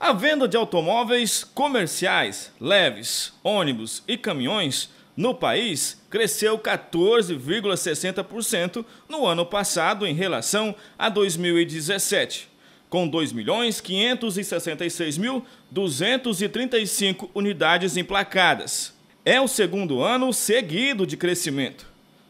A venda de automóveis comerciais, leves, ônibus e caminhões no país cresceu 14,60% no ano passado em relação a 2017, com 2.566.235 unidades emplacadas. É o segundo ano seguido de crescimento.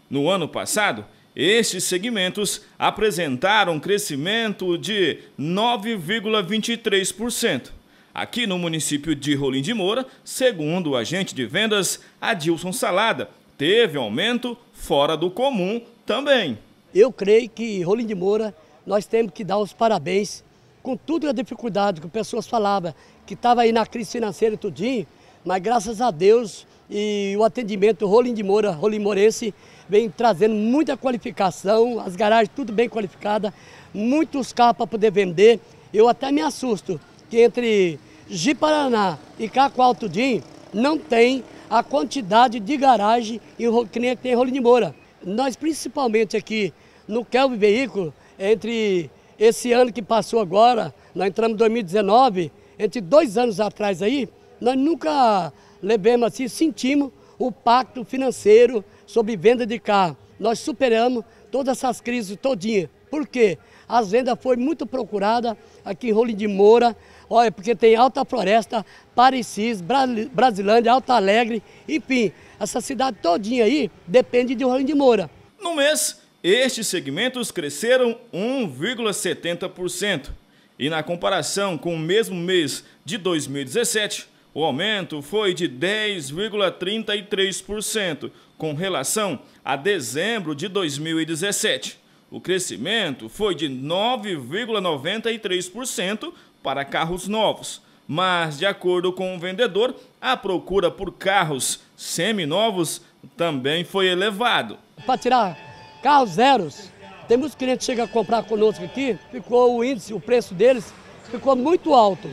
No ano passado, estes segmentos apresentaram crescimento de 9,23%. Aqui no município de Rolim de Moura, segundo o agente de vendas Adilson Salada, teve aumento fora do comum também. Eu creio que Rolim de Moura nós temos que dar os parabéns com tudo a dificuldade que as pessoas falavam, que estava aí na crise financeira e tudinho, mas graças a Deus e o atendimento Rolim de Moura, Rolim Morense, vem trazendo muita qualificação, as garagens tudo bem qualificadas, muitos carros para poder vender. Eu até me assusto que entre Jiparaná e Caco Alto não tem a quantidade de garagem que nem tem Rolim de Moura. Nós, principalmente aqui no Kelvin Veículo, entre esse ano que passou agora, nós entramos em 2019, entre dois anos atrás aí, nós nunca levemos assim, sentimos o pacto financeiro sobre venda de carro. Nós superamos todas essas crises todinha. Por quê? As vendas foram muito procuradas aqui em Rolim de Moura, olha, porque tem Alta Floresta, Parecis, Brasilândia, Alta Alegre, enfim, essa cidade todinha aí depende de Rolim de Moura. No mês, estes segmentos cresceram 1,70% e na comparação com o mesmo mês de 2017, o aumento foi de 10,33% com relação a dezembro de 2017. O crescimento foi de 9,93% para carros novos, mas, de acordo com o vendedor, a procura por carros seminovos também foi elevado. Para tirar carros zeros, temos clientes que chegam a comprar conosco aqui, ficou o índice, o preço deles ficou muito alto.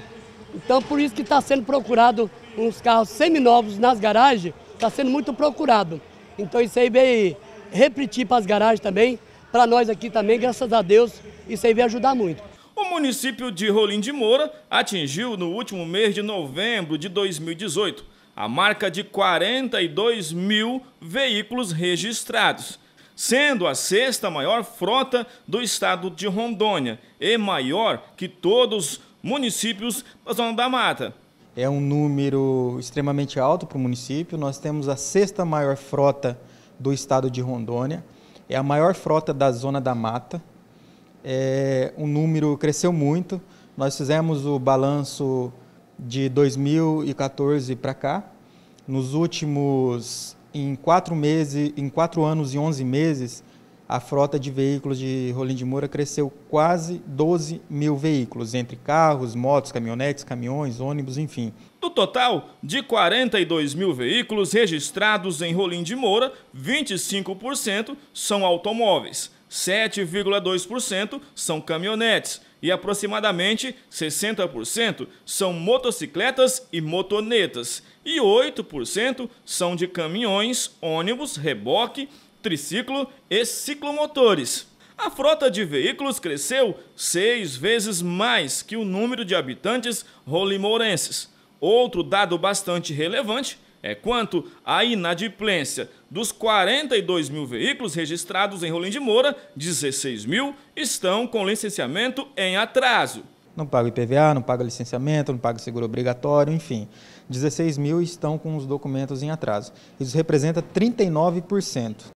Então por isso que está sendo procurado uns carros seminovos nas garagens, está sendo muito procurado. Então isso aí vem repetir para as garagens também, para nós aqui também, graças a Deus, isso aí vem ajudar muito. O município de Rolim de Moura atingiu no último mês de novembro de 2018 a marca de 42 mil veículos registrados, sendo a sexta maior frota do estado de Rondônia e maior que todos os municípios da Zona da Mata. É um número extremamente alto para o município. Nós temos a sexta maior frota do estado de Rondônia. É a maior frota da Zona da Mata. É, um número cresceu muito. Nós fizemos o balanço de 2014 para cá. Nos últimos, em quatro, meses, em quatro anos e onze meses, a frota de veículos de Rolim de Moura cresceu quase 12 mil veículos, entre carros, motos, caminhonetes, caminhões, ônibus, enfim. Do total de 42 mil veículos registrados em Rolim de Moura, 25% são automóveis, 7,2% são caminhonetes e aproximadamente 60% são motocicletas e motonetas e 8% são de caminhões, ônibus, reboque triciclo e ciclomotores. A frota de veículos cresceu seis vezes mais que o número de habitantes rolimourenses. Outro dado bastante relevante é quanto à inadimplência. Dos 42 mil veículos registrados em Rolim de Moura, 16 mil estão com licenciamento em atraso. Não paga IPVA, não paga licenciamento, não paga seguro obrigatório, enfim. 16 mil estão com os documentos em atraso. Isso representa 39%.